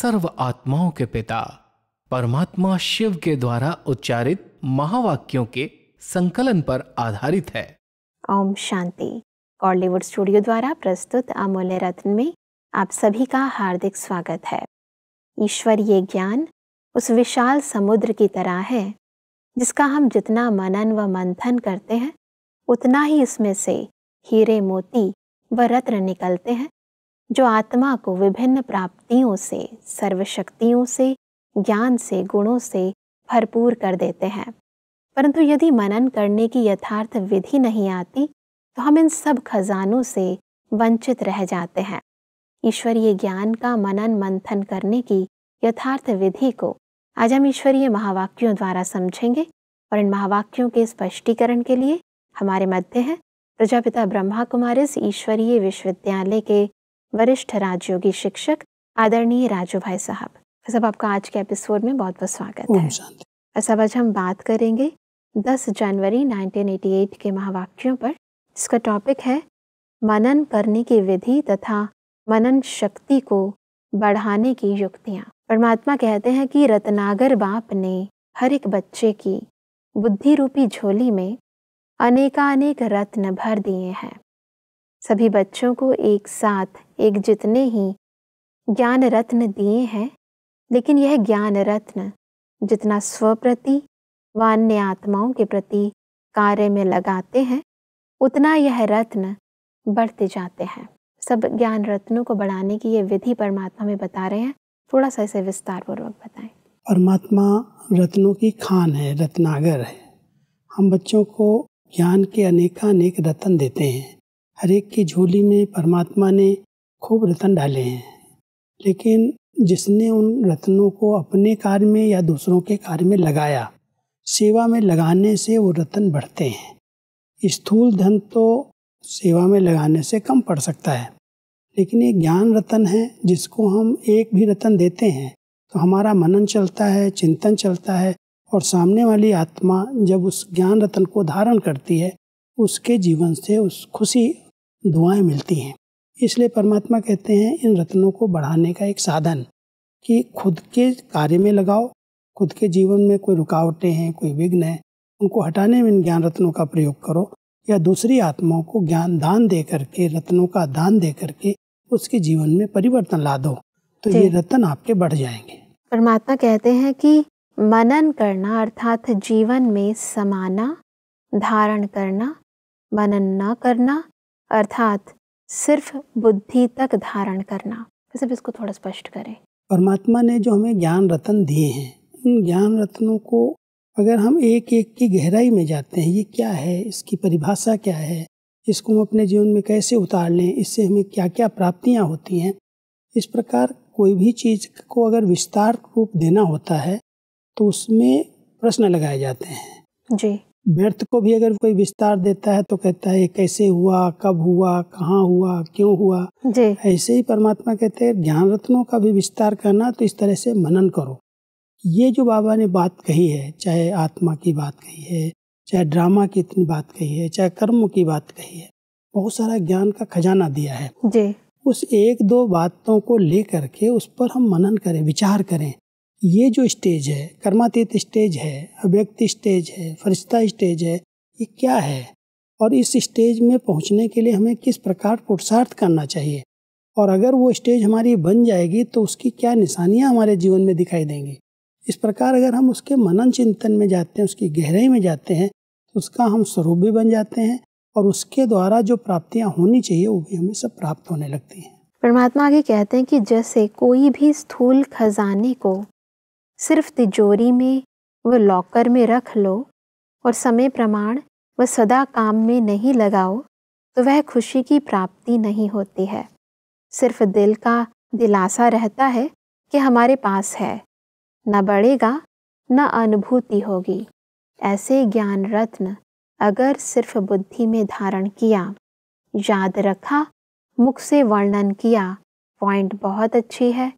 सर्व आत्माओं के पिता परमात्मा शिव के द्वारा उच्चारित महावाक्यों के संकलन पर आधारित है ओम शांति कॉलीवुड स्टूडियो द्वारा प्रस्तुत अमूल्य रत्न में आप सभी का हार्दिक स्वागत है ये ज्ञान उस विशाल समुद्र की तरह है जिसका हम जितना मनन व मंथन करते हैं उतना ही इसमें से हीरे मोती व रत्न निकलते हैं जो आत्मा को विभिन्न प्राप्तियों से सर्वशक्तियों से ज्ञान से गुणों से भरपूर कर देते हैं परंतु यदि मनन करने की यथार्थ विधि नहीं आती तो हम इन सब खजानों से वंचित रह जाते हैं ईश्वरीय ज्ञान का मनन मंथन करने की यथार्थ विधि को आज हम ईश्वरीय महावाक्यों द्वारा समझेंगे और इन महावाक्यों के स्पष्टीकरण के लिए हमारे मध्य हैं प्रजापिता ब्रह्मा कुमारी ईश्वरीय विश्वविद्यालय के वरिष्ठ राजयोगी शिक्षक आदरणीय राजू भाई साहब सब आपका आज के एपिसोड में बहुत बहुत स्वागत है सब आज हम बात करेंगे 10 जनवरी 1988 के महावाक्यों पर जिसका टॉपिक है मनन करने की विधि तथा मनन शक्ति को बढ़ाने की युक्तियाँ परमात्मा कहते हैं कि रत्नागर बाप ने हर एक बच्चे की बुद्धि रूपी झोली में अनेकानेक रत्न भर दिए हैं सभी बच्चों को एक साथ एक जितने ही ज्ञान रत्न दिए हैं लेकिन यह ज्ञान रत्न जितना स्वप्रति व अन्य आत्माओं के प्रति कार्य में लगाते हैं उतना यह रत्न बढ़ते जाते हैं सब ज्ञान रत्नों को बढ़ाने की यह विधि परमात्मा में बता रहे हैं थोड़ा सा इसे विस्तार पूर्वक बताएं परमात्मा रत्नों की खान है रत्नागर है हम बच्चों को ज्ञान के अनेकानेक रत्न देते हैं हर एक की झोली में परमात्मा ने खूब रतन डाले हैं लेकिन जिसने उन रत्नों को अपने कार्य में या दूसरों के कार्य में लगाया सेवा में लगाने से वो रतन बढ़ते हैं स्थूल धन तो सेवा में लगाने से कम पड़ सकता है लेकिन ये ज्ञान रतन है जिसको हम एक भी रतन देते हैं तो हमारा मनन चलता है चिंतन चलता है और सामने वाली आत्मा जब उस ज्ञान रतन को धारण करती है उसके जीवन से उस खुशी दुआएं मिलती हैं इसलिए परमात्मा कहते हैं इन रत्नों को बढ़ाने का एक साधन कि खुद के कार्य में लगाओ खुद के जीवन में कोई रुकावटें हैं कोई विघ्न है उनको हटाने में इन ज्ञान रत्नों का प्रयोग करो या दूसरी आत्माओं को ज्ञान दान दे करके रत्नों का दान दे करके उसके जीवन में परिवर्तन ला दो तो ये रत्न आपके बढ़ जाएंगे परमात्मा कहते हैं कि मनन करना अर्थात जीवन में समाना धारण करना मनन न करना अर्थात सिर्फ बुद्धि तक धारण करना सिर्फ इसको थोड़ा स्पष्ट करें परमात्मा ने जो हमें ज्ञान रतन दिए हैं उन ज्ञान रत्नों को अगर हम एक एक की गहराई में जाते हैं ये क्या है इसकी परिभाषा क्या है इसको हम अपने जीवन में कैसे उतार लें इससे हमें क्या क्या प्राप्तियाँ होती हैं इस प्रकार कोई भी चीज़ को अगर विस्तार रूप देना होता है तो उसमें प्रश्न लगाए जाते हैं जी व्यर्थ को भी अगर कोई विस्तार देता है तो कहता है कैसे हुआ कब हुआ कहाँ हुआ क्यों हुआ ऐसे ही परमात्मा कहते हैं ज्ञान रत्नों का भी विस्तार करना तो इस तरह से मनन करो ये जो बाबा ने बात कही है चाहे आत्मा की बात कही है चाहे ड्रामा की इतनी बात कही है चाहे कर्म की बात कही है बहुत सारा ज्ञान का खजाना दिया है जी उस एक दो बातों को लेकर के उस पर हम मनन करें विचार करें ये जो स्टेज है कर्मातीत स्टेज है अव्यक्ति स्टेज है फरिश्ता स्टेज है ये क्या है और इस स्टेज में पहुंचने के लिए हमें किस प्रकार पुरुषार्थ करना चाहिए और अगर वो स्टेज हमारी बन जाएगी तो उसकी क्या निशानियाँ हमारे जीवन में दिखाई देंगी इस प्रकार अगर हम उसके मनन चिंतन में जाते हैं उसकी गहराई में जाते हैं तो उसका हम स्वरूप भी बन जाते हैं और उसके द्वारा जो प्राप्तियाँ होनी चाहिए वो भी हमें सब प्राप्त होने लगती हैं परमात्मा आगे कहते हैं कि जैसे कोई भी स्थूल खजाने को सिर्फ तिजोरी में व लॉकर में रख लो और समय प्रमाण व सदा काम में नहीं लगाओ तो वह खुशी की प्राप्ति नहीं होती है सिर्फ दिल का दिलासा रहता है कि हमारे पास है न बढ़ेगा न अनुभूति होगी ऐसे ज्ञान रत्न अगर सिर्फ बुद्धि में धारण किया याद रखा मुख से वर्णन किया पॉइंट बहुत अच्छी है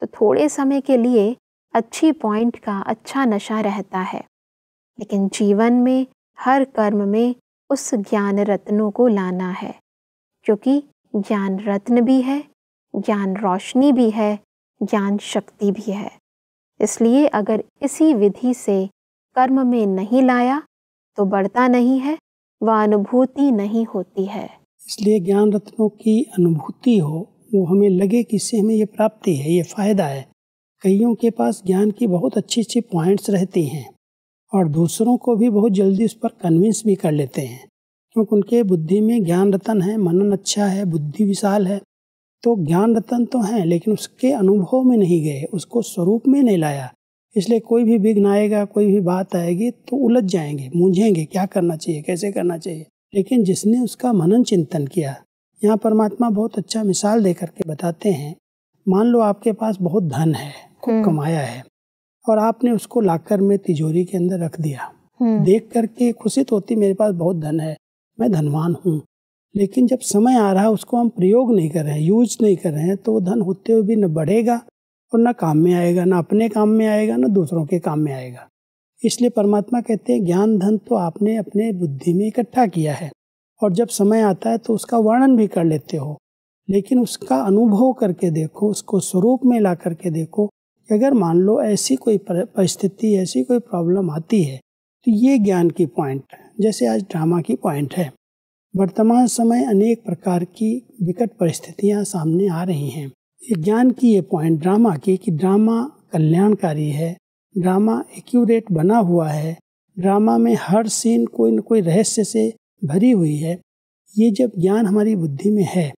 तो थोड़े समय के लिए अच्छी पॉइंट का अच्छा नशा रहता है लेकिन जीवन में हर कर्म में उस ज्ञान रत्नों को लाना है क्योंकि ज्ञान रत्न भी है ज्ञान रोशनी भी है ज्ञान शक्ति भी है इसलिए अगर इसी विधि से कर्म में नहीं लाया तो बढ़ता नहीं है व अनुभूति नहीं होती है इसलिए ज्ञान रत्नों की अनुभूति हो वो हमें लगे कि इससे हमें ये प्राप्ति है ये फ़ायदा है कईयों के पास ज्ञान की बहुत अच्छी अच्छी पॉइंट्स रहती हैं और दूसरों को भी बहुत जल्दी उस पर कन्विंस भी कर लेते हैं क्योंकि उनके बुद्धि में ज्ञान रतन है मनन अच्छा है बुद्धि विशाल है तो ज्ञान रतन तो हैं लेकिन उसके अनुभव में नहीं गए उसको स्वरूप में नहीं लाया इसलिए कोई भी विघ्न आएगा कोई भी बात आएगी तो उलझ जाएंगे मूझेंगे क्या करना चाहिए कैसे करना चाहिए लेकिन जिसने उसका मनन चिंतन किया यहाँ परमात्मा बहुत अच्छा मिसाल दे करके बताते हैं मान लो आपके पास बहुत धन है हम्म। कमाया है और आपने उसको लाकर में तिजोरी के अंदर रख दिया हम्म। देख करके खुशी तो होती मेरे पास बहुत धन है मैं धनवान हूँ लेकिन जब समय आ रहा है उसको हम प्रयोग नहीं कर रहे हैं यूज नहीं कर रहे हैं तो वो धन होते हुए भी न बढ़ेगा और न काम में आएगा ना अपने काम में आएगा ना दूसरों के काम में आएगा इसलिए परमात्मा कहते हैं ज्ञान धन तो आपने अपने बुद्धि में इकट्ठा किया है और जब समय आता है तो उसका वर्णन भी कर लेते हो लेकिन उसका अनुभव करके देखो उसको स्वरूप में ला करके देखो कि अगर मान लो ऐसी कोई परिस्थिति ऐसी कोई प्रॉब्लम आती है तो ये ज्ञान की पॉइंट जैसे आज ड्रामा की पॉइंट है वर्तमान समय अनेक प्रकार की विकट परिस्थितियां सामने आ रही हैं ये ज्ञान की ये पॉइंट ड्रामा की कि ड्रामा कल्याणकारी है ड्रामा एक्यूरेट बना हुआ है ड्रामा में हर सीन कोई न कोई रहस्य से भरी हुई है ये जब ज्ञान हमारी बुद्धि में है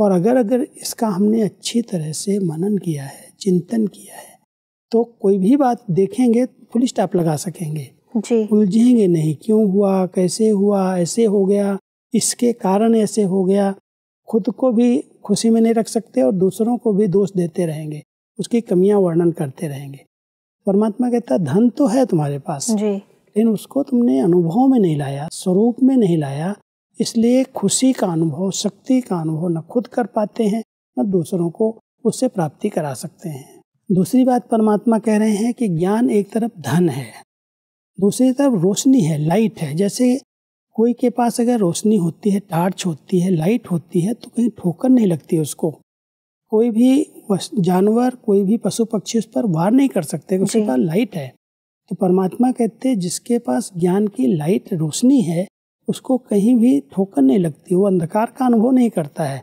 और अगर अगर इसका हमने अच्छी तरह से मनन किया है चिंतन किया है तो कोई भी बात देखेंगे फुल स्टॉप लगा सकेंगे उलझेंगे नहीं क्यों हुआ कैसे हुआ ऐसे हो गया इसके कारण ऐसे हो गया खुद को भी खुशी में नहीं रख सकते और दूसरों को भी दोष देते रहेंगे उसकी कमियां वर्णन करते रहेंगे परमात्मा कहता धन तो है तुम्हारे पास जी लेकिन उसको तुमने अनुभव में नहीं लाया स्वरूप में नहीं लाया इसलिए खुशी का अनुभव शक्ति का अनुभव न खुद कर पाते हैं न दूसरों को उससे प्राप्ति करा सकते हैं दूसरी बात परमात्मा कह रहे हैं कि ज्ञान एक तरफ धन है दूसरी तरफ रोशनी है लाइट है जैसे कोई के पास अगर रोशनी होती है टार्च होती है लाइट होती है तो कहीं ठोकर नहीं लगती उसको कोई भी जानवर कोई भी पशु पक्षी उस पर वार नहीं कर सकते उसके पास लाइट है तो परमात्मा कहते हैं जिसके पास ज्ञान की लाइट रोशनी है उसको कहीं भी ठोकर नहीं लगती वो अंधकार का अनुभव नहीं करता है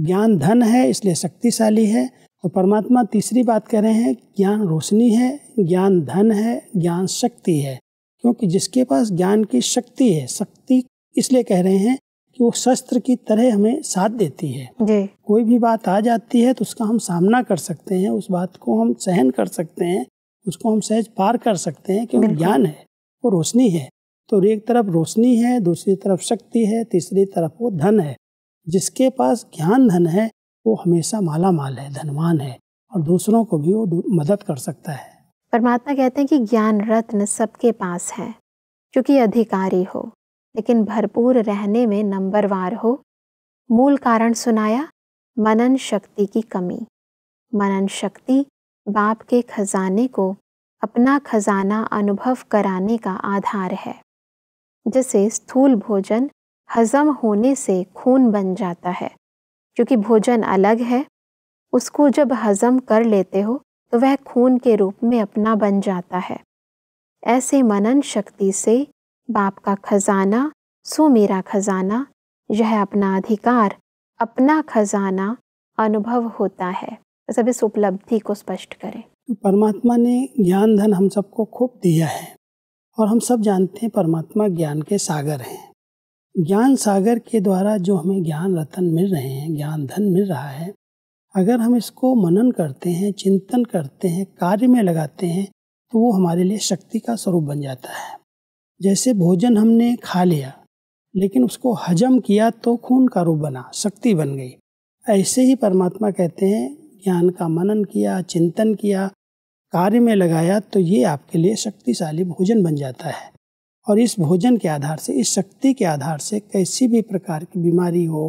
ज्ञान धन है इसलिए शक्तिशाली है तो परमात्मा तीसरी बात कह रहे हैं ज्ञान रोशनी है ज्ञान धन है ज्ञान शक्ति है क्योंकि जिसके पास ज्ञान की शक्ति है शक्ति इसलिए कह रहे हैं कि वो शस्त्र की तरह हमें साथ देती है जी। कोई भी बात आ जाती है तो उसका हम सामना कर सकते हैं उस बात को हम सहन कर सकते हैं उसको हम सहज पार कर सकते हैं क्योंकि ज्ञान है वो रोशनी है तो एक तरफ रोशनी है दूसरी तरफ शक्ति है तीसरी तरफ वो धन है जिसके पास ज्ञान धन है वो हमेशा माला माल है धनवान है और दूसरों को भी वो मदद कर सकता है परमात्मा कहते हैं कि ज्ञान रत्न सबके पास है क्योंकि अधिकारी हो लेकिन भरपूर रहने में नंबरवार हो मूल कारण सुनाया मनन शक्ति की कमी मनन शक्ति बाप के खजाने को अपना खजाना अनुभव कराने का आधार है जिसे स्थूल भोजन हजम होने से खून बन जाता है क्योंकि भोजन अलग है उसको जब हज़म कर लेते हो तो वह खून के रूप में अपना बन जाता है ऐसे मनन शक्ति से बाप का खजाना सो मेरा खजाना यह अपना अधिकार अपना खजाना अनुभव होता है सब इस उपलब्धि को स्पष्ट करें तो परमात्मा ने ज्ञान धन हम सबको खूब दिया है और हम सब जानते हैं परमात्मा ज्ञान के सागर हैं ज्ञान सागर के द्वारा जो हमें ज्ञान रतन मिल रहे हैं ज्ञान धन मिल रहा है अगर हम इसको मनन करते हैं चिंतन करते हैं कार्य में लगाते हैं तो वो हमारे लिए शक्ति का स्वरूप बन जाता है जैसे भोजन हमने खा लिया लेकिन उसको हजम किया तो खून का रूप बना शक्ति बन गई ऐसे ही परमात्मा कहते हैं ज्ञान का मनन किया चिंतन किया कार्य में लगाया तो ये आपके लिए शक्तिशाली भोजन बन जाता है और इस भोजन के आधार से इस शक्ति के आधार से कैसी भी प्रकार की बीमारी हो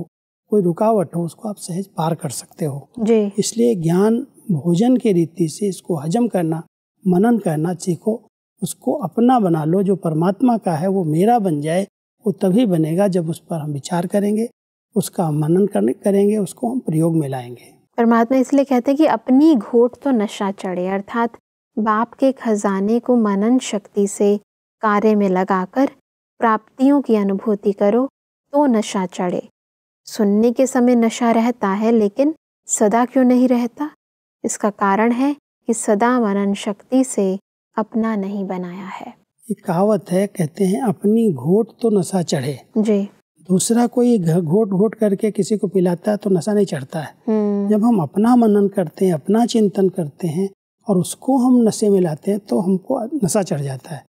कोई रुकावट हो उसको आप सहज पार कर सकते हो जी इसलिए ज्ञान भोजन के रीति से इसको हजम करना मनन करना सीखो उसको अपना बना लो जो परमात्मा का है वो मेरा बन जाए वो तभी बनेगा जब उस पर हम विचार करेंगे उसका मनन करने करेंगे उसको हम प्रयोग में लाएंगे परमात्मा इसलिए कहते हैं कि अपनी घोट तो नशा चढ़े अर्थात बाप के खजाने को मनन शक्ति से कार्य में लगाकर प्राप्तियों की अनुभूति करो तो नशा चढ़े सुनने के समय नशा रहता है लेकिन सदा क्यों नहीं रहता इसका कारण है कि सदा मनन शक्ति से अपना नहीं बनाया है एक कहावत है कहते हैं अपनी घोट तो नशा चढ़े जी दूसरा कोई घोट घोट करके किसी को पिलाता है तो नशा नहीं चढ़ता है हम्म। जब हम अपना मनन करते हैं अपना चिंतन करते हैं और उसको हम नशे में लाते हैं तो हमको नशा चढ़ जाता है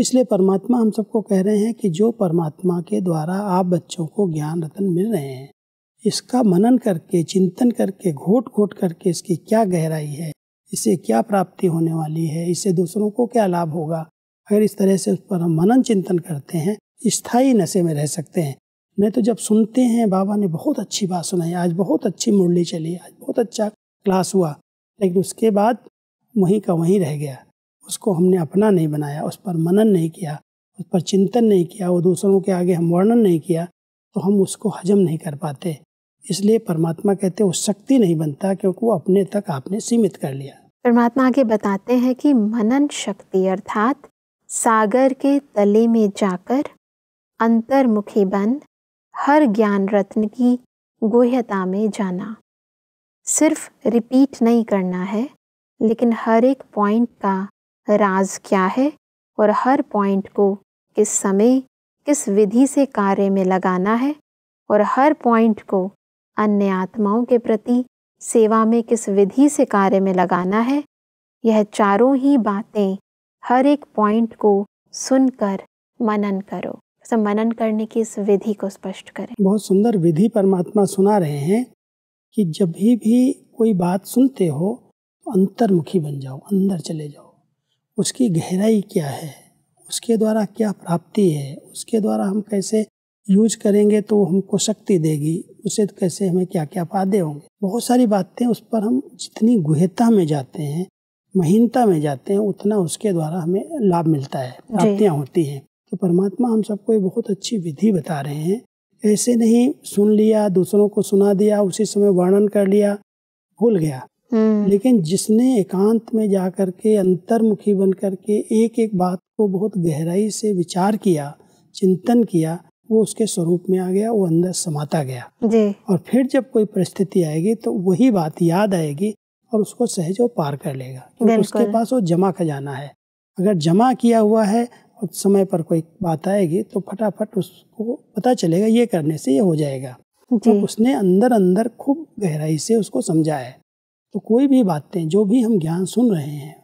इसलिए परमात्मा हम सबको कह रहे हैं कि जो परमात्मा के द्वारा आप बच्चों को ज्ञान रतन मिल रहे हैं इसका मनन करके चिंतन करके घोट घोट करके इसकी क्या गहराई है इससे क्या प्राप्ति होने वाली है इससे दूसरों को क्या लाभ होगा अगर इस तरह से उस पर हम मनन चिंतन करते हैं स्थायी नशे में रह सकते हैं नहीं तो जब सुनते हैं बाबा ने बहुत अच्छी बात सुनाई आज बहुत अच्छी मुरली चली आज बहुत अच्छा क्लास हुआ लेकिन उसके बाद वहीं का वहीं रह गया उसको हमने अपना नहीं बनाया उस पर मनन नहीं किया उस पर चिंतन नहीं किया वो दूसरों के आगे हम वर्णन नहीं किया तो हम उसको हजम नहीं कर पाते इसलिए परमात्मा कहते वो शक्ति नहीं बनता क्योंकि वो अपने तक आपने सीमित कर लिया परमात्मा आगे बताते हैं कि मनन शक्ति अर्थात सागर के तले में जाकर अंतर्मुखी बन हर ज्ञान रत्न की गोह्यता में जाना सिर्फ रिपीट नहीं करना है लेकिन हर एक पॉइंट का राज क्या है और हर पॉइंट को किस समय किस विधि से कार्य में लगाना है और हर पॉइंट को अन्य आत्माओं के प्रति सेवा में किस विधि से कार्य में लगाना है यह चारों ही बातें हर एक पॉइंट को सुनकर मनन करो सब तो मनन करने की इस विधि को स्पष्ट करें बहुत सुंदर विधि परमात्मा सुना रहे हैं कि जब भी भी कोई बात सुनते हो तो अंतर्मुखी बन जाओ अंदर चले जाओ उसकी गहराई क्या है उसके द्वारा क्या प्राप्ति है उसके द्वारा हम कैसे यूज करेंगे तो हमको शक्ति देगी उसे तो कैसे हमें क्या क्या फायदे होंगे बहुत सारी बातें उस पर हम जितनी गुहेता में जाते हैं महीनता में जाते हैं उतना उसके द्वारा हमें लाभ मिलता है प्राप्तियाँ होती हैं तो परमात्मा हम सबको एक बहुत अच्छी विधि बता रहे हैं ऐसे नहीं सुन लिया दूसरों को सुना दिया उसी समय वर्णन कर लिया भूल गया हम्म। लेकिन जिसने एकांत में जा के अंतर्मुखी बन करके के एक एक बात को बहुत गहराई से विचार किया चिंतन किया वो उसके स्वरूप में आ गया वो अंदर समाता गया जी। और फिर जब कोई परिस्थिति आएगी तो वही बात याद आएगी और उसको सहज वो पार कर लेगा क्योंकि तो उसके पास वो जमा खजाना है अगर जमा किया हुआ है और समय पर कोई बात आएगी तो फटाफट उसको पता चलेगा ये करने से ये हो जाएगा तो उसने अंदर अंदर खूब गहराई से उसको समझा है तो कोई भी बातें जो भी हम ज्ञान सुन रहे हैं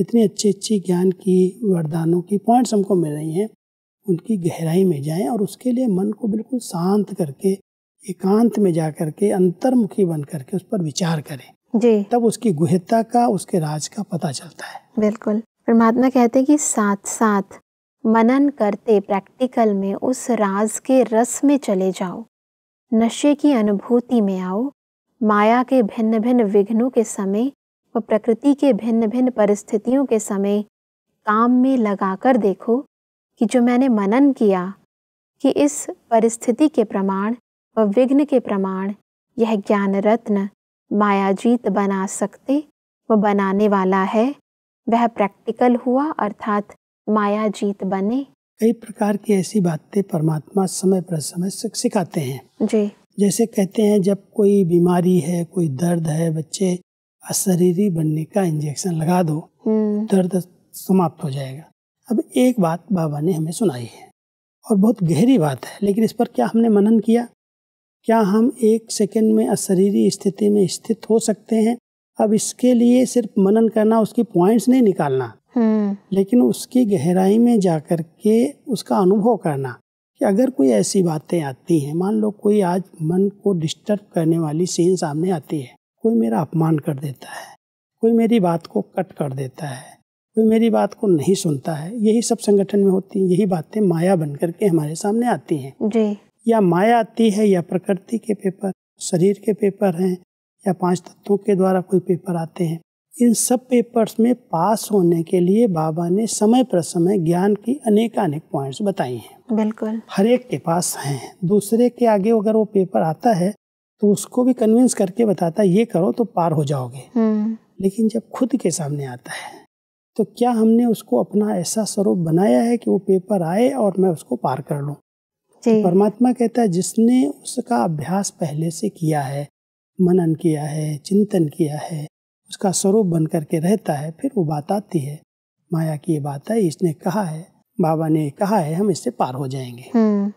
इतनी अच्छी अच्छी ज्ञान की वरदानों की पॉइंट्स हमको मिल रही हैं उनकी गहराई में जाएं और उसके लिए मन को बिल्कुल शांत करके एकांत में जा करके अंतर्मुखी बन करके उस पर विचार करें जी तब उसकी गुहता का उसके राज का पता चलता है बिल्कुल परमात्मा कहते हैं कि साथ साथ मनन करते प्रैक्टिकल में उस राज के रस में चले जाओ नशे की अनुभूति में आओ माया के भिन्न भिन्न विघ्नों के समय व प्रकृति के भिन्न भिन्न परिस्थितियों के समय काम में लगाकर देखो कि जो मैंने मनन किया कि इस परिस्थिति के प्रमाण व विघ्न के प्रमाण यह ज्ञान रत्न मायाजीत बना सकते व बनाने वाला है वह प्रैक्टिकल हुआ अर्थात मायाजीत बने कई प्रकार की ऐसी बातें परमात्मा समय पर समय सिखाते हैं जी जैसे कहते हैं जब कोई बीमारी है कोई दर्द है बच्चे अशरीरी बनने का इंजेक्शन लगा दो हम्म। दर्द समाप्त हो जाएगा अब एक बात बाबा ने हमें सुनाई है और बहुत गहरी बात है लेकिन इस पर क्या हमने मनन किया क्या हम एक सेकंड में अशरीरी स्थिति में स्थित हो सकते हैं अब इसके लिए सिर्फ मनन करना उसकी पॉइंट्स नहीं निकालना हम्म। लेकिन उसकी गहराई में जा के उसका अनुभव करना कि अगर कोई ऐसी बातें आती हैं मान लो कोई आज मन को डिस्टर्ब करने वाली सीन सामने आती है कोई मेरा अपमान कर देता है कोई मेरी बात को कट कर देता है कोई मेरी बात को नहीं सुनता है यही सब संगठन में होती है यही बातें माया बन करके हमारे सामने आती हैं जी या माया आती है या प्रकृति के पेपर शरीर के पेपर हैं या पांच तत्वों के द्वारा कोई पेपर आते हैं इन सब पेपर्स में पास होने के लिए बाबा ने समय पर समय ज्ञान की अनेक अनेक पॉइंट्स बताई हैं बिल्कुल हर एक के पास हैं दूसरे के आगे अगर वो पेपर आता है तो उसको भी कन्विंस करके बताता है ये करो तो पार हो जाओगे हम्म। लेकिन जब खुद के सामने आता है तो क्या हमने उसको अपना ऐसा स्वरूप बनाया है कि वो पेपर आए और मैं उसको पार कर लूँ तो परमात्मा कहता है जिसने उसका अभ्यास पहले से किया है मनन किया है चिंतन किया है उसका स्वरूप बन करके रहता है फिर वो बात आती है माया की ये बात है इसने कहा है बाबा ने कहा है हम इससे पार हो जाएंगे हम्म।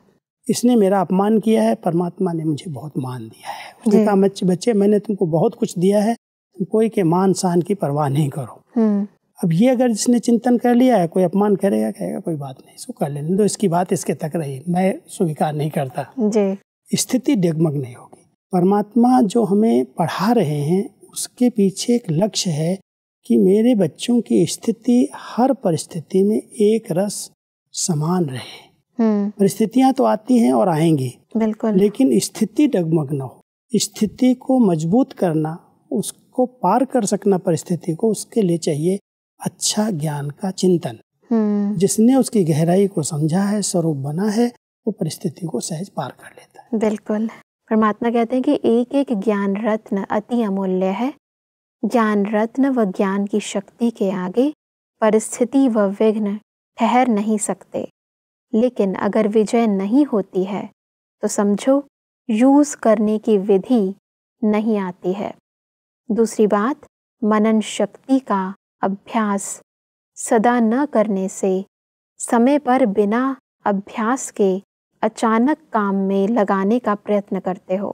इसने मेरा अपमान किया है परमात्मा ने मुझे बहुत मान दिया है उसने कहा बच्चे बच्चे मैंने तुमको बहुत कुछ दिया है तुम कोई के मान शान की परवाह नहीं करो हम्म। अब ये अगर जिसने चिंतन कर लिया है कोई अपमान करेगा कहेगा कोई बात नहीं इसको कर लेने दो इसकी बात इसके तक रही मैं स्वीकार नहीं करता स्थिति डगमग नहीं होगी परमात्मा जो हमें पढ़ा रहे हैं उसके पीछे एक लक्ष्य है कि मेरे बच्चों की स्थिति हर परिस्थिति में एक रस समान रहे हम्म। परिस्थितियां तो आती हैं और आएंगी बिल्कुल लेकिन स्थिति डगमग न हो स्थिति को मजबूत करना उसको पार कर सकना परिस्थिति को उसके लिए चाहिए अच्छा ज्ञान का चिंतन हम्म। जिसने उसकी गहराई को समझा है स्वरूप बना है वो परिस्थिति को सहज पार कर लेता है बिल्कुल परमात्मा कहते हैं कि एक एक ज्ञान रत्न अति अमूल्य है ज्ञान रत्न व ज्ञान की शक्ति के आगे परिस्थिति व विघ्न ठहर नहीं सकते लेकिन अगर विजय नहीं होती है तो समझो यूज़ करने की विधि नहीं आती है दूसरी बात मनन शक्ति का अभ्यास सदा न करने से समय पर बिना अभ्यास के अचानक काम में लगाने का प्रयत्न करते हो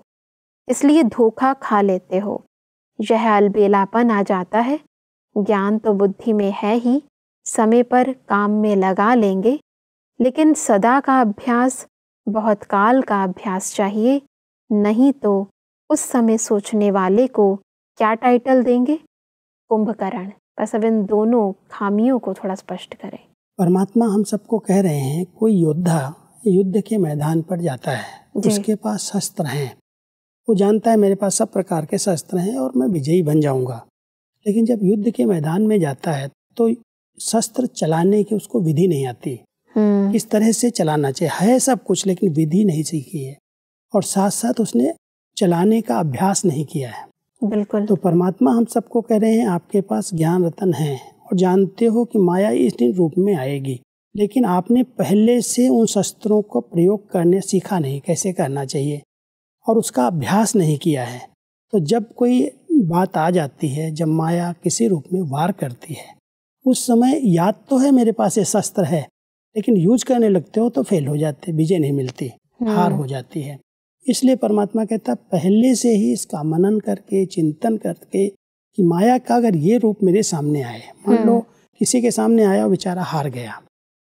इसलिए धोखा खा लेते हो यह अलबेलापन आ जाता है ज्ञान तो बुद्धि में है ही समय पर काम में लगा लेंगे लेकिन सदा का अभ्यास बहुत काल का अभ्यास चाहिए नहीं तो उस समय सोचने वाले को क्या टाइटल देंगे कुंभकर्ण बस अब इन दोनों खामियों को थोड़ा स्पष्ट करें परमात्मा हम सबको कह रहे हैं कोई योद्धा युद्ध के मैदान पर जाता है उसके पास शस्त्र हैं वो जानता है मेरे पास सब प्रकार के शस्त्र हैं और मैं विजयी बन जाऊंगा लेकिन जब युद्ध के मैदान में जाता है तो शस्त्र चलाने की उसको विधि नहीं आती हम्म। किस तरह से चलाना चाहिए है सब कुछ लेकिन विधि नहीं सीखी है और साथ साथ उसने चलाने का अभ्यास नहीं किया है बिल्कुल तो परमात्मा हम सबको कह रहे हैं आपके पास ज्ञान रतन है और जानते हो कि माया इस दिन रूप में आएगी लेकिन आपने पहले से उन शस्त्रों को प्रयोग करने सीखा नहीं कैसे करना चाहिए और उसका अभ्यास नहीं किया है तो जब कोई बात आ जाती है जब माया किसी रूप में वार करती है उस समय याद तो है मेरे पास ये शस्त्र है लेकिन यूज करने लगते हो तो फेल हो जाते विजय नहीं मिलती हम्म। हार हो जाती है इसलिए परमात्मा कहता पहले से ही इसका मनन करके चिंतन करके कि माया का अगर ये रूप मेरे सामने आए मान लो हम्म। किसी के सामने आया और बेचारा हार गया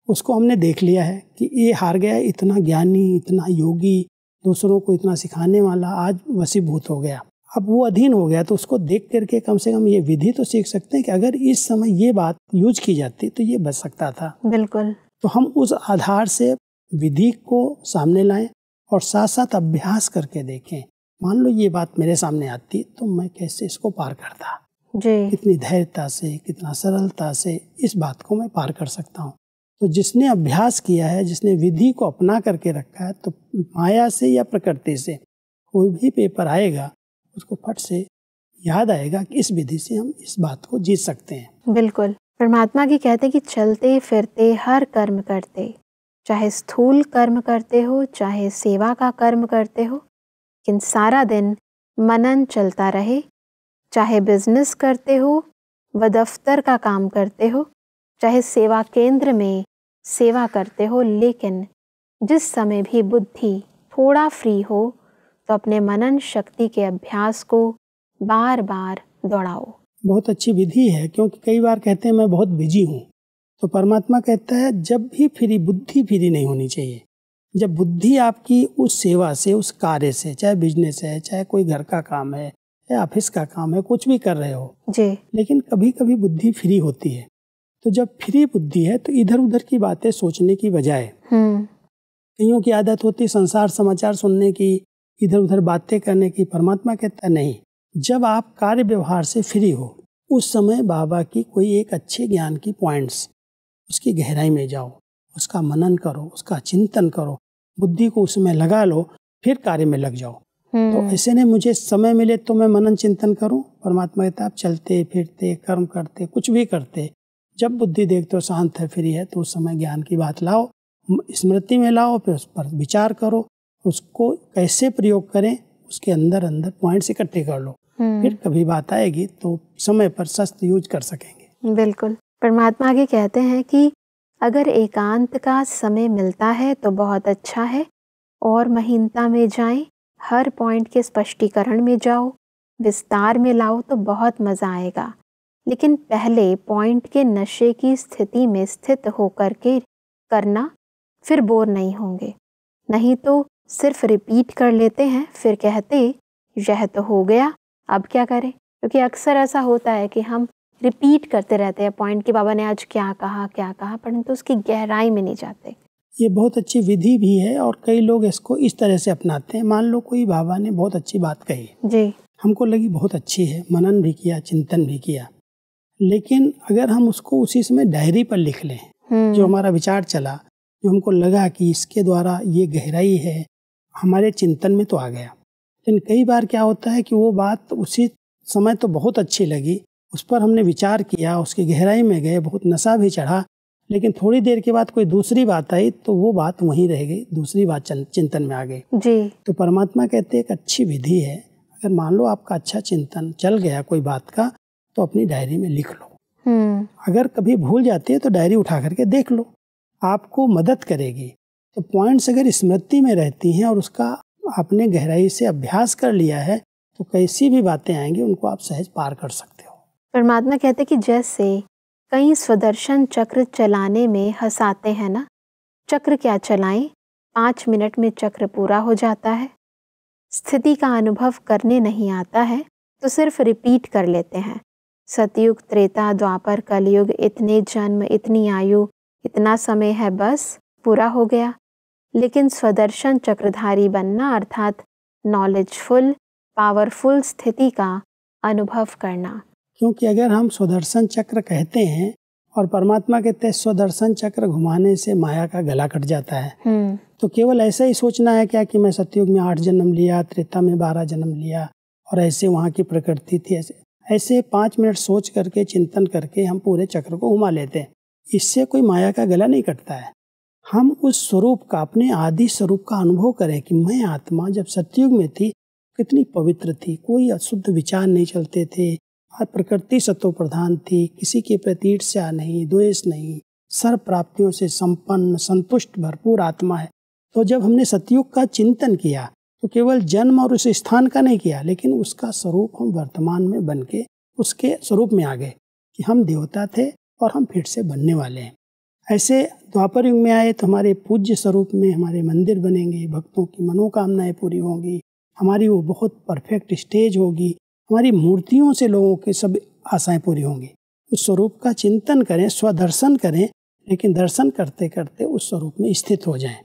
उसको हमने देख लिया है कि ये हार गया इतना ज्ञानी इतना योगी दूसरों को इतना सिखाने वाला आज वसीभूत हो गया अब वो अधीन हो गया तो उसको देख करके कम से कम ये विधि तो सीख सकते हैं कि अगर इस समय ये बात यूज की जाती तो ये बच सकता था बिल्कुल तो हम उस आधार से विधि को सामने लाएं और साथ साथ अभ्यास करके देखें मान लो ये बात मेरे सामने आती तो मैं कैसे इसको पार करता जी कितनी धैर्यता से कितना सरलता से इस बात को मैं पार कर सकता हूँ तो जिसने अभ्यास किया है जिसने विधि को अपना करके रखा है तो माया से या प्रकृति से कोई भी पेपर आएगा उसको फट से याद आएगा कि इस विधि से हम इस बात को जीत सकते हैं बिल्कुल परमात्मा की कहते कि चलते फिरते हर कर्म करते चाहे स्थूल कर्म करते हो चाहे सेवा का कर्म करते हो लेकिन सारा दिन मनन चलता रहे चाहे बिजनेस करते हो व दफ्तर का काम करते हो चाहे सेवा केंद्र में सेवा करते हो लेकिन जिस समय भी बुद्धि थोड़ा फ्री हो तो अपने मनन शक्ति के अभ्यास को बार बार दौड़ाओ बहुत अच्छी विधि है क्योंकि कई बार कहते हैं मैं बहुत बिजी हूँ तो परमात्मा कहता है जब भी फ्री बुद्धि फ्री नहीं होनी चाहिए जब बुद्धि आपकी उस सेवा से उस कार्य से चाहे बिजनेस है चाहे कोई घर का काम है या ऑफिस का काम है कुछ भी कर रहे हो जी लेकिन कभी कभी बुद्धि फ्री होती है तो जब फ्री बुद्धि है तो इधर उधर की बातें सोचने की बजाय हम्म। कईयों की आदत होती संसार समाचार सुनने की इधर उधर बातें करने की परमात्मा कहता नहीं जब आप कार्य व्यवहार से फ्री हो उस समय बाबा की कोई एक अच्छे ज्ञान की पॉइंट्स उसकी गहराई में जाओ उसका मनन करो उसका चिंतन करो बुद्धि को उसमें लगा लो फिर कार्य में लग जाओ तो हम्म। ऐसे नहीं मुझे समय मिले तो मैं मनन चिंतन करूं परमात्मा कहता आप चलते फिरते कर्म करते कुछ भी करते जब बुद्धि देखते हो शांत है फ्री है तो उस समय ज्ञान की बात लाओ स्मृति में लाओ फिर उस पर विचार करो उसको कैसे प्रयोग करें उसके अंदर अंदर पॉइंट्स इकट्ठे कर लो हम्म। फिर कभी बात आएगी तो समय पर शस्त्र यूज कर सकेंगे बिल्कुल परमात्मा आगे कहते हैं कि अगर एकांत का समय मिलता है तो बहुत अच्छा है और महीनता में जाए हर पॉइंट के स्पष्टीकरण में जाओ विस्तार में लाओ तो बहुत मज़ा आएगा लेकिन पहले पॉइंट के नशे की स्थिति में स्थित होकर के करना फिर बोर नहीं होंगे नहीं तो सिर्फ रिपीट कर लेते हैं फिर कहते यह तो हो गया अब क्या करें क्योंकि अक्सर ऐसा होता है कि हम रिपीट करते रहते हैं पॉइंट के बाबा ने आज क्या कहा क्या कहा परंतु तो उसकी गहराई में नहीं जाते ये बहुत अच्छी विधि भी है और कई लोग इसको इस तरह से अपनाते हैं मान लो कोई बाबा ने बहुत अच्छी बात कही जी हमको लगी बहुत अच्छी है मनन भी किया चिंतन भी किया लेकिन अगर हम उसको उसी समय डायरी पर लिख लें हम्म। जो हमारा विचार चला जो हमको लगा कि इसके द्वारा ये गहराई है हमारे चिंतन में तो आ गया लेकिन कई बार क्या होता है कि वो बात उसी समय तो बहुत अच्छी लगी उस पर हमने विचार किया उसकी गहराई में गए बहुत नशा भी चढ़ा लेकिन थोड़ी देर के बाद कोई दूसरी बात आई तो वो बात वहीं रह गई दूसरी बात चिंतन में आ गई जी तो परमात्मा कहते एक अच्छी विधि है अगर मान लो आपका अच्छा चिंतन चल गया कोई बात का तो अपनी डायरी में लिख लो हम्म। अगर कभी भूल जाती है तो डायरी उठा करके देख लो आपको मदद करेगी तो पॉइंट्स अगर स्मृति में रहती हैं और उसका आपने गहराई से अभ्यास कर लिया है तो कैसी भी बातें आएंगी उनको आप सहज पार कर सकते हो परमात्मा कहते कि जैसे कई स्वदर्शन चक्र चलाने में हंसाते हैं ना चक्र क्या चलाएं पाँच मिनट में चक्र पूरा हो जाता है स्थिति का अनुभव करने नहीं आता है तो सिर्फ रिपीट कर लेते हैं सतयुग त्रेता द्वापर कलयुग इतने जन्म इतनी आयु इतना समय है बस पूरा हो गया लेकिन स्वदर्शन चक्रधारी बनना अर्थात नॉलेजफुल पावरफुल स्थिति का अनुभव करना क्योंकि अगर हम स्वदर्शन चक्र कहते हैं और परमात्मा के तय स्वदर्शन चक्र घुमाने से माया का गला कट जाता है हम्म। तो केवल ऐसा ही सोचना है क्या कि मैं सतयुग में आठ जन्म लिया त्रेता में बारह जन्म लिया और ऐसे वहाँ की प्रकृति थी ऐसे ऐसे पाँच मिनट सोच करके चिंतन करके हम पूरे चक्र को घुमा लेते हैं इससे कोई माया का गला नहीं कटता है हम उस स्वरूप का अपने आदि स्वरूप का अनुभव करें कि मैं आत्मा जब सत्युग में थी कितनी पवित्र थी कोई अशुद्ध विचार नहीं चलते थे और प्रकृति सत्व प्रधान थी किसी के प्रति ईर्ष्या नहीं द्वेष नहीं सर्व प्राप्तियों से संपन्न संतुष्ट भरपूर आत्मा है तो जब हमने सतयुग का चिंतन किया तो केवल जन्म और उस स्थान का नहीं किया लेकिन उसका स्वरूप हम वर्तमान में बन के उसके स्वरूप में आ गए कि हम देवता थे और हम फिर से बनने वाले हैं ऐसे द्वापर युग में आए तो हमारे पूज्य स्वरूप में हमारे मंदिर बनेंगे भक्तों की मनोकामनाएं पूरी होंगी हमारी वो बहुत परफेक्ट स्टेज होगी हमारी मूर्तियों से लोगों की सब आशाएं पूरी होंगी उस स्वरूप का चिंतन करें स्वदर्शन करें लेकिन दर्शन करते करते उस स्वरूप में स्थित हो जाएं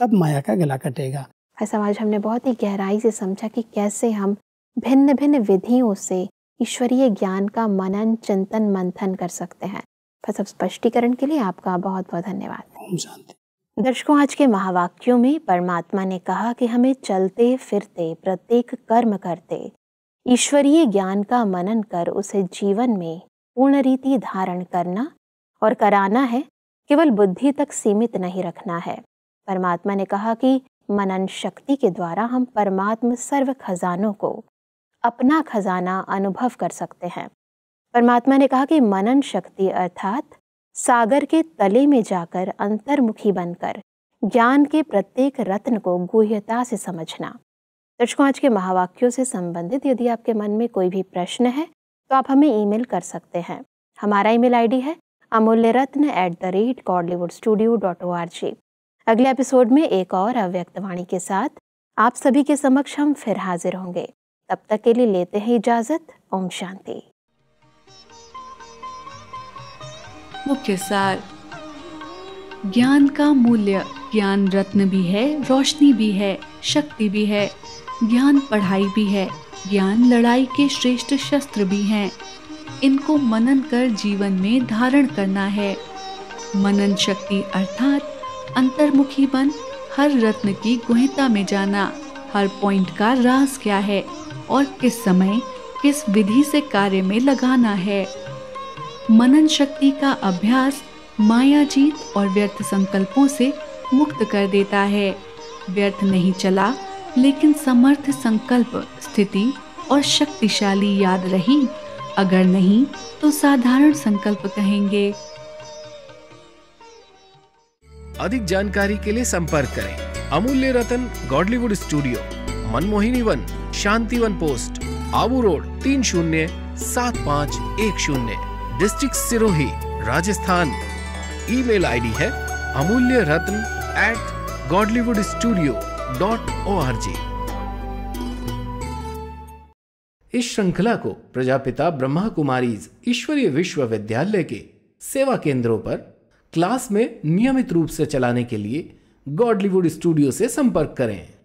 तब माया का गला कटेगा ऐसा आज हमने बहुत ही गहराई से समझा कि कैसे हम भिन्न भिन्न विधियों से ईश्वरीय ज्ञान का मनन चिंतन मंथन कर सकते हैं बस अब स्पष्टीकरण के लिए आपका बहुत बहुत धन्यवाद दर्शकों आज के महावाक्यों में परमात्मा ने कहा कि हमें चलते फिरते प्रत्येक कर्म करते ईश्वरीय ज्ञान का मनन कर उसे जीवन में पूर्ण रीति धारण करना और कराना है केवल बुद्धि तक सीमित नहीं रखना है परमात्मा ने कहा कि मनन शक्ति के द्वारा हम परमात्म सर्व खजानों को अपना खजाना अनुभव कर सकते हैं परमात्मा ने कहा कि मनन शक्ति अर्थात सागर के तले में जाकर अंतर्मुखी बनकर ज्ञान के प्रत्येक रत्न को गुह्यता से समझना दर्शकों आज के महावाक्यों से संबंधित यदि आपके मन में कोई भी प्रश्न है तो आप हमें ईमेल कर सकते हैं हमारा ईमेल आईडी है Amulya Ratna at the rate Godlywood studio dot O R G अगले एपिसोड में एक और अव्यक्तवाणी के साथ आप सभी के समक्ष हम फिर हाजिर होंगे तब तक के लिए लेते हैं इजाजत ओम शांति मुख्य सार ज्ञान का मूल्य ज्ञान रत्न भी है रोशनी भी है शक्ति भी है ज्ञान पढ़ाई भी है ज्ञान लड़ाई के श्रेष्ठ शस्त्र भी हैं इनको मनन कर जीवन में धारण करना है मनन शक्ति अर्थात अंतर्मुखी बन हर रत्न की गुहता में जाना हर पॉइंट का राज क्या है और किस समय किस विधि से कार्य में लगाना है मनन शक्ति का अभ्यास माया जीत और व्यर्थ संकल्पों से मुक्त कर देता है व्यर्थ नहीं चला लेकिन समर्थ संकल्प स्थिति और शक्तिशाली याद रही अगर नहीं तो साधारण संकल्प कहेंगे अधिक जानकारी के लिए संपर्क करें Amulya Ratan Godlywood studio Manmohini Van Shanti Van post Abu road तीन शून्य सात पाँच एक शून्य district Sirohi Rajasthan email ID है Amulya Ratna at Godlywood studio dot O R G इस श्रृंखला को प्रजापिता ब्रह्मा कुमारी ईश्वरीय विश्वविद्यालय के सेवा केंद्रों पर क्लास में नियमित रूप से चलाने के लिए गॉडलीवुड स्टूडियो से संपर्क करें